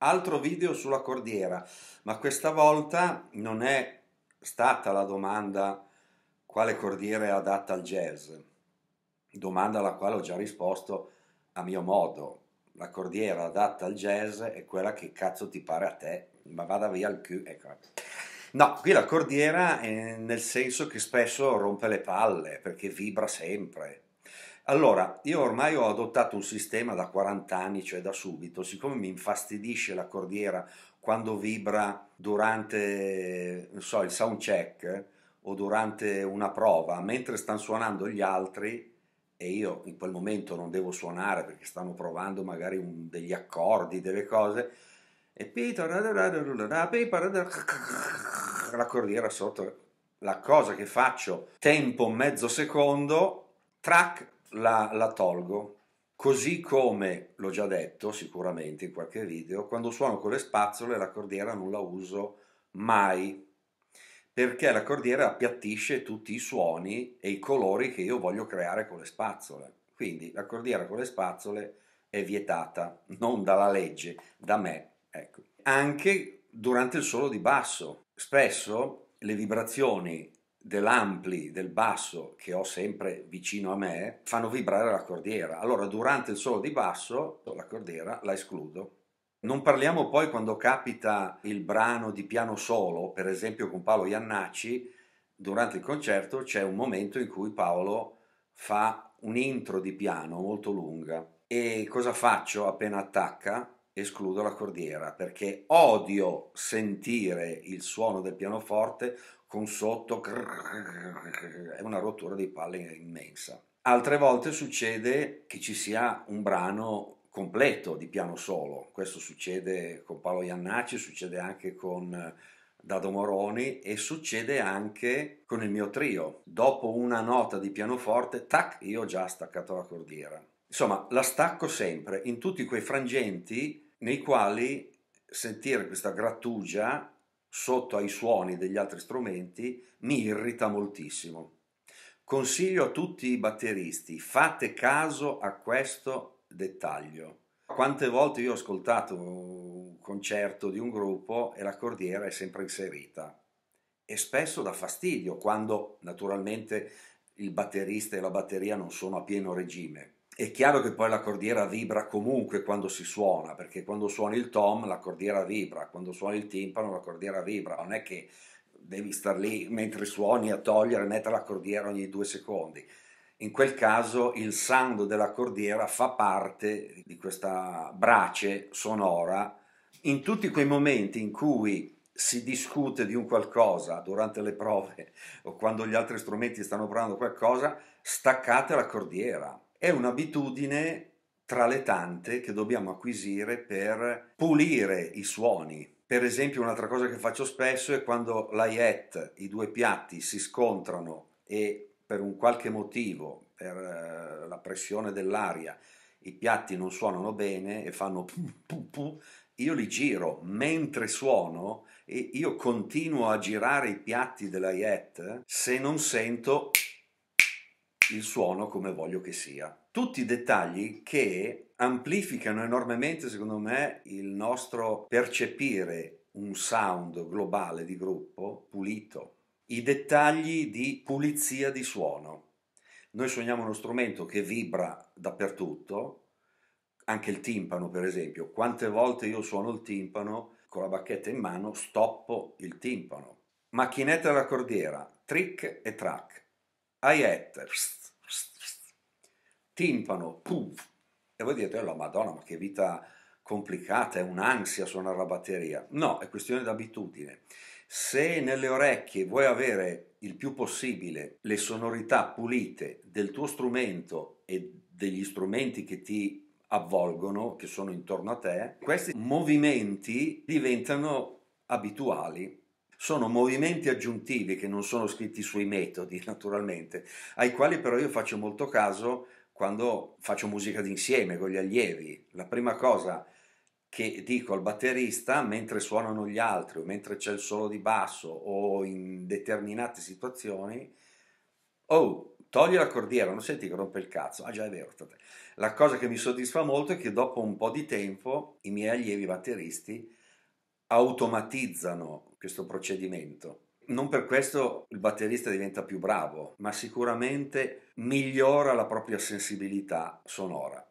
Altro video sulla cordiera, ma questa volta non è stata la domanda quale cordiera è adatta al jazz, domanda alla quale ho già risposto a mio modo. La cordiera adatta al jazz è quella che cazzo ti pare a te, ma vada via il Q. Ecco. No, qui la cordiera è nel senso che spesso rompe le palle perché vibra sempre, allora, io ormai ho adottato un sistema da 40 anni, cioè da subito, siccome mi infastidisce la cordiera quando vibra durante so, il sound check o durante una prova, mentre stanno suonando gli altri e io in quel momento non devo suonare perché stanno provando magari un, degli accordi, delle cose, e la cordiera sotto, la cosa che faccio tempo mezzo secondo, track la, la tolgo, così come l'ho già detto sicuramente in qualche video, quando suono con le spazzole la cordiera non la uso mai, perché la cordiera appiattisce tutti i suoni e i colori che io voglio creare con le spazzole. Quindi la cordiera con le spazzole è vietata, non dalla legge, da me. Ecco. Anche durante il solo di basso. Spesso le vibrazioni dell'ampli, del basso che ho sempre vicino a me, fanno vibrare la cordiera. Allora durante il solo di basso la cordiera la escludo. Non parliamo poi quando capita il brano di piano solo, per esempio con Paolo Iannacci, durante il concerto c'è un momento in cui Paolo fa un intro di piano molto lunga. E cosa faccio appena attacca? escludo la cordiera perché odio sentire il suono del pianoforte con sotto è una rottura di palle immensa. Altre volte succede che ci sia un brano completo di piano solo, questo succede con Paolo Iannacci, succede anche con Dado Moroni e succede anche con il mio trio. Dopo una nota di pianoforte, tac, io ho già staccato la cordiera. Insomma, la stacco sempre in tutti quei frangenti nei quali sentire questa grattugia sotto ai suoni degli altri strumenti mi irrita moltissimo. Consiglio a tutti i batteristi, fate caso a questo dettaglio. Quante volte io ho ascoltato un concerto di un gruppo e la cordiera è sempre inserita e spesso dà fastidio quando naturalmente il batterista e la batteria non sono a pieno regime è chiaro che poi la cordiera vibra comunque quando si suona, perché quando suoni il tom la cordiera vibra, quando suoni il timpano la cordiera vibra, non è che devi star lì mentre suoni a togliere, mettere la cordiera ogni due secondi. In quel caso il sound della cordiera fa parte di questa brace sonora in tutti quei momenti in cui si discute di un qualcosa durante le prove o quando gli altri strumenti stanno provando qualcosa, staccate la cordiera, è un'abitudine tra le tante che dobbiamo acquisire per pulire i suoni. Per esempio, un'altra cosa che faccio spesso è quando l'aiet, i due piatti, si scontrano e per un qualche motivo, per eh, la pressione dell'aria, i piatti non suonano bene e fanno pum pum pum, io li giro mentre suono e io continuo a girare i piatti dell'aiet se non sento pum, il suono come voglio che sia. Tutti i dettagli che amplificano enormemente, secondo me, il nostro percepire un sound globale di gruppo pulito. I dettagli di pulizia di suono. Noi suoniamo uno strumento che vibra dappertutto, anche il timpano per esempio. Quante volte io suono il timpano con la bacchetta in mano, stoppo il timpano. Macchinetta da cordiera, trick e track aiette, timpano, puff. E voi dite, oh, madonna, ma che vita complicata, è un'ansia suonare la batteria. No, è questione d'abitudine. Se nelle orecchie vuoi avere il più possibile le sonorità pulite del tuo strumento e degli strumenti che ti avvolgono, che sono intorno a te, questi movimenti diventano abituali sono movimenti aggiuntivi che non sono scritti sui metodi, naturalmente, ai quali però io faccio molto caso quando faccio musica d'insieme con gli allievi. La prima cosa che dico al batterista mentre suonano gli altri o mentre c'è il solo di basso o in determinate situazioni, oh, togli la cordiera, non senti che rompe il cazzo. Ah già è vero. La cosa che mi soddisfa molto è che dopo un po' di tempo i miei allievi batteristi automatizzano questo procedimento. Non per questo il batterista diventa più bravo, ma sicuramente migliora la propria sensibilità sonora.